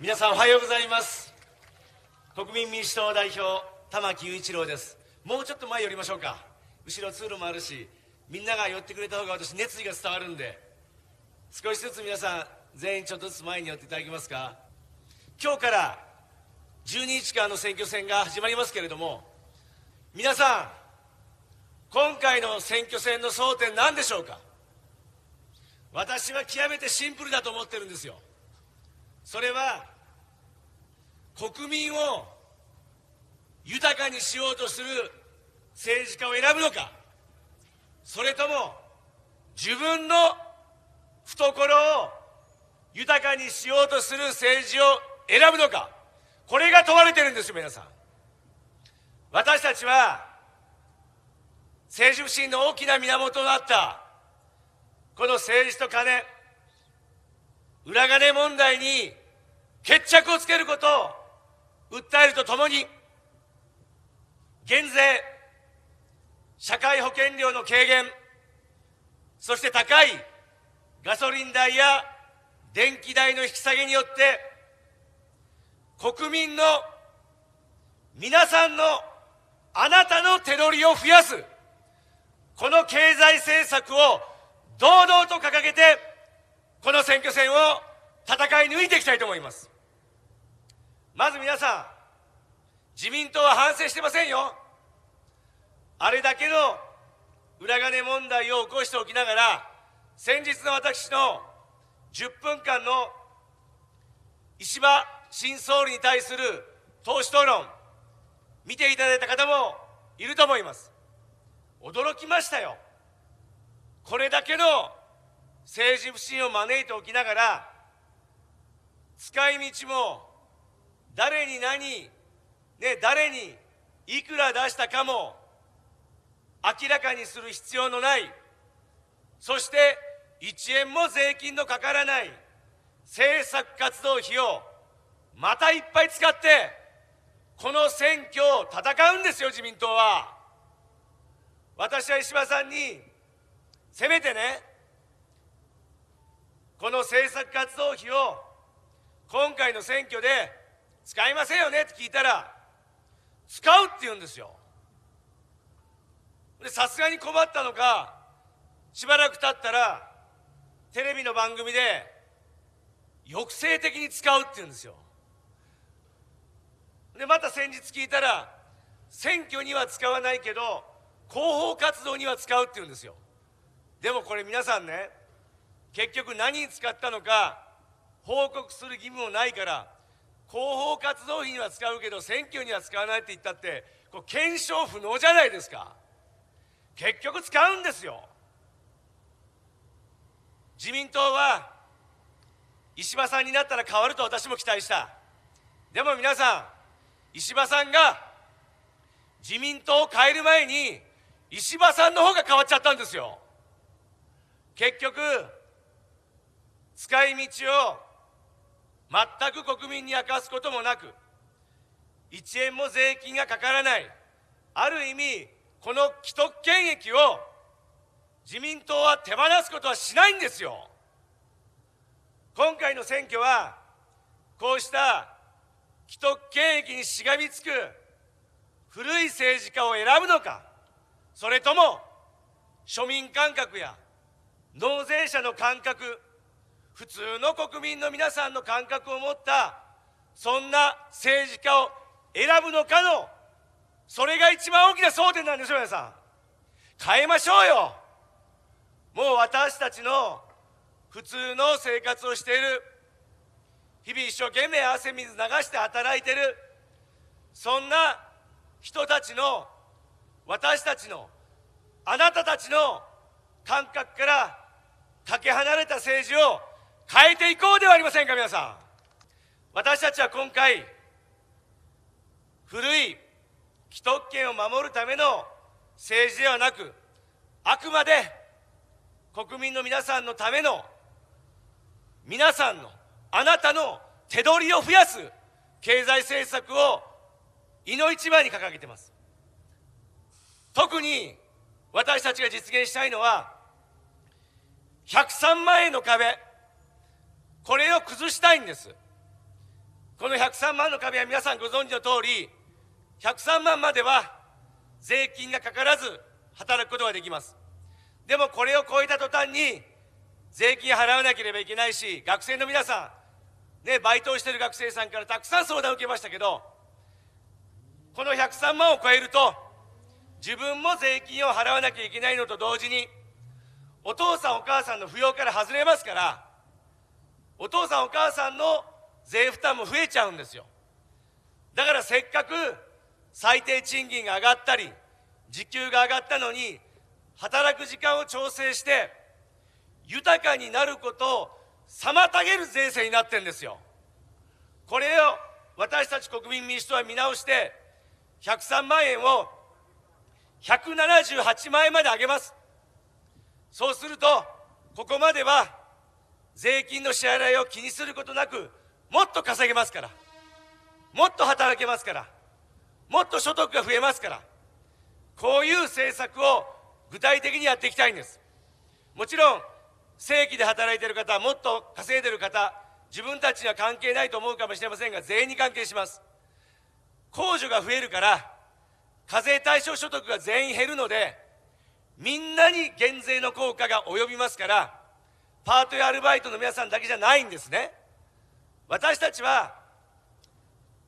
皆さんおはようございます国民民主党代表玉木雄一郎ですもうちょっと前寄りましょうか後ろ通路もあるしみんなが寄ってくれた方が私熱意が伝わるんで少しずつ皆さん全員ちょっとずつ前に寄っていただけますか今日から12日間の選挙戦が始まりますけれども皆さん今回の選挙戦の争点何でしょうか私は極めてシンプルだと思ってるんですよそれは国民を豊かにしようとする政治家を選ぶのかそれとも自分の懐を豊かにしようとする政治を選ぶのかこれが問われてるんですよ皆さん私たちは政治不信の大きな源となったこの政治と金裏金問題に決着をつけることを訴えるとともに、減税、社会保険料の軽減、そして高いガソリン代や電気代の引き下げによって、国民の皆さんのあなたの手取りを増やす、この経済政策を堂々と掲げて、この選挙戦を戦い抜いていきたいと思います。まず皆さん、自民党は反省してませんよ。あれだけの裏金問題を起こしておきながら、先日の私の10分間の石破新総理に対する党首討論、見ていただいた方もいると思います。驚きましたよ。これだけの政治不信を招いておきながら、使い道も誰に何、ね、誰にいくら出したかも明らかにする必要のない、そして1円も税金のかからない政策活動費をまたいっぱい使って、この選挙を戦うんですよ、自民党は。私は石破さんに、せめてね、この政策活動費を今回の選挙で使いませんよねって聞いたら使うって言うんですよでさすがに困ったのかしばらく経ったらテレビの番組で抑制的に使うって言うんですよでまた先日聞いたら選挙には使わないけど広報活動には使うって言うんですよでもこれ皆さんね結局何に使ったのか報告する義務もないから広報活動費には使うけど選挙には使わないって言ったってこれ検証不能じゃないですか結局使うんですよ自民党は石破さんになったら変わると私も期待したでも皆さん石破さんが自民党を変える前に石破さんの方が変わっちゃったんですよ結局使い道を全く国民に明かすこともなく、1円も税金がかからない、ある意味、この既得権益を自民党は手放すことはしないんですよ。今回の選挙は、こうした既得権益にしがみつく古い政治家を選ぶのか、それとも庶民感覚や納税者の感覚、普通の国民の皆さんの感覚を持ったそんな政治家を選ぶのかのそれが一番大きな争点なんですよ皆さん変えましょうよもう私たちの普通の生活をしている日々一生懸命汗水流して働いてるそんな人たちの私たちのあなたたちの感覚からかけ離れた政治を変えていこうではありませんか、皆さん。私たちは今回、古い既得権を守るための政治ではなく、あくまで国民の皆さんのための、皆さんの、あなたの手取りを増やす経済政策をいの一番に掲げてます。特に私たちが実現したいのは、103万円の壁。崩したいんですこの103万の壁は皆さんご存知の通り103万までは税金がかからず働くことができますでもこれを超えた途端に税金払わなければいけないし学生の皆さんねバイトをしてる学生さんからたくさん相談を受けましたけどこの103万を超えると自分も税金を払わなきゃいけないのと同時にお父さんお母さんの扶養から外れますからお父さんお母さんの税負担も増えちゃうんですよだからせっかく最低賃金が上がったり時給が上がったのに働く時間を調整して豊かになることを妨げる税制になってるんですよこれを私たち国民民主党は見直して103万円を178万円まで上げますそうするとここまでは税金の支払いを気にすることなく、もっと稼げますから、もっと働けますから、もっと所得が増えますから、こういう政策を具体的にやっていきたいんです。もちろん、正規で働いている方、もっと稼いでいる方、自分たちには関係ないと思うかもしれませんが、全員に関係します。控除が増えるから、課税対象所得が全員減るので、みんなに減税の効果が及びますから、パートやアルバイトの皆さんだけじゃないんですね私たちは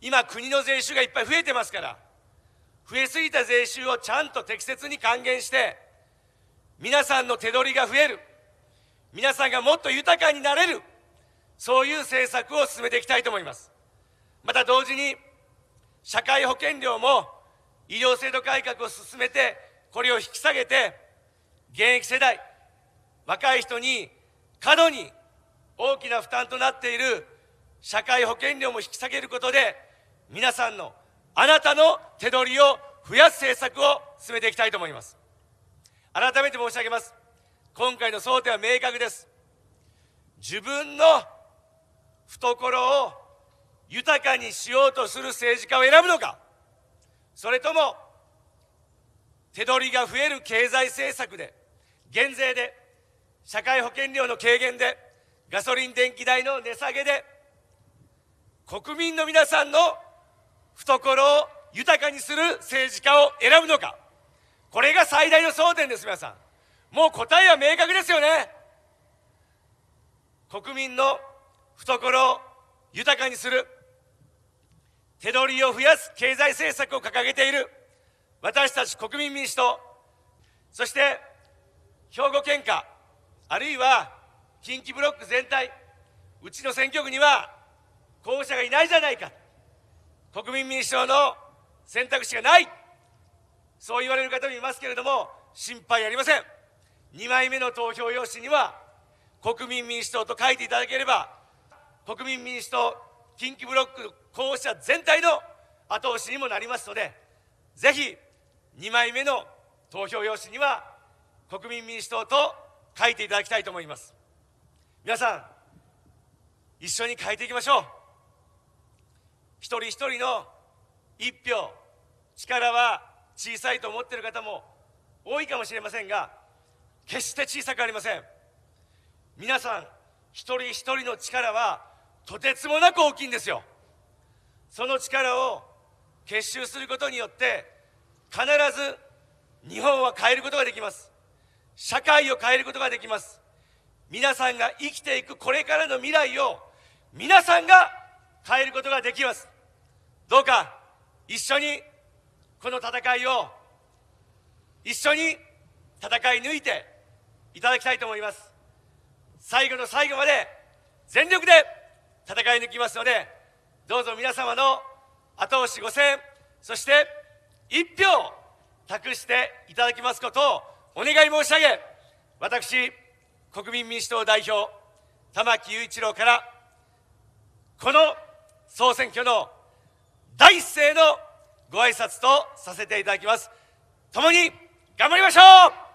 今国の税収がいっぱい増えてますから増えすぎた税収をちゃんと適切に還元して皆さんの手取りが増える皆さんがもっと豊かになれるそういう政策を進めていきたいと思いますまた同時に社会保険料も医療制度改革を進めてこれを引き下げて現役世代若い人に過度に大きな負担となっている社会保険料も引き下げることで、皆さんの、あなたの手取りを増やす政策を進めていきたいと思います。改めて申し上げます。今回の争点は明確です。自分の懐を豊かにしようとする政治家を選ぶのか、それとも手取りが増える経済政策で、減税で、社会保険料の軽減で、ガソリン電気代の値下げで、国民の皆さんの懐を豊かにする政治家を選ぶのか、これが最大の争点です、皆さん。もう答えは明確ですよね。国民の懐を豊かにする、手取りを増やす経済政策を掲げている、私たち国民民主党、そして兵庫県下、あるいは近畿ブロック全体、うちの選挙区には候補者がいないじゃないか、国民民主党の選択肢がない、そう言われる方もいますけれども、心配ありません。2枚目の投票用紙には、国民民主党と書いていただければ、国民民主党、近畿ブロック候補者全体の後押しにもなりますので、ぜひ2枚目の投票用紙には、国民民主党と書いていただきたいと思います皆さん一緒に書いていきましょう一人一人の一票力は小さいと思っている方も多いかもしれませんが決して小さくありません皆さん一人一人の力はとてつもなく大きいんですよその力を結集することによって必ず日本は変えることができます社会を変えることができます皆さんが生きていくこれからの未来を皆さんが変えることができますどうか一緒にこの戦いを一緒に戦い抜いていただきたいと思います最後の最後まで全力で戦い抜きますのでどうぞ皆様の後押しご0 0そして1票託していただきますことをお願い申し上げ、私、国民民主党代表、玉木雄一郎から、この総選挙の第一声のご挨拶とさせていただきます。共に頑張りましょう